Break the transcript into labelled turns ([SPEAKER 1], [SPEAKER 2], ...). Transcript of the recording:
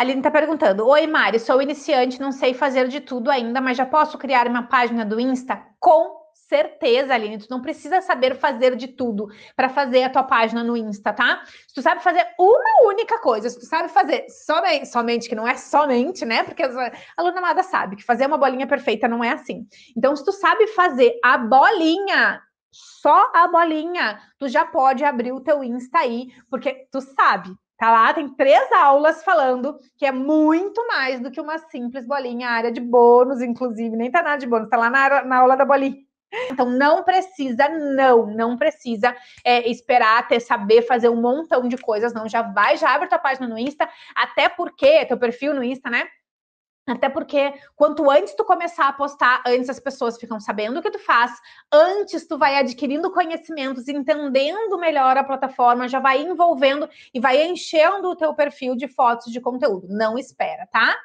[SPEAKER 1] Aline está perguntando: Oi, Mari, sou iniciante, não sei fazer de tudo ainda, mas já posso criar uma página do Insta? Com certeza, Aline. Tu não precisa saber fazer de tudo para fazer a tua página no Insta, tá? Se tu sabe fazer uma única coisa, se tu sabe fazer somente, somente que não é somente, né? Porque a aluna nada sabe que fazer uma bolinha perfeita não é assim. Então, se tu sabe fazer a bolinha só a bolinha. Tu já pode abrir o teu Insta aí, porque tu sabe, tá lá, tem três aulas falando que é muito mais do que uma simples bolinha, área de bônus, inclusive, nem tá nada de bônus, tá lá na, na aula da bolinha. Então, não precisa, não, não precisa é, esperar até saber fazer um montão de coisas, não. Já vai, já abre tua página no Insta, até porque teu perfil no Insta, né? Até porque quanto antes tu começar a postar, antes as pessoas ficam sabendo o que tu faz, antes tu vai adquirindo conhecimentos, entendendo melhor a plataforma, já vai envolvendo e vai enchendo o teu perfil de fotos de conteúdo. Não espera, tá?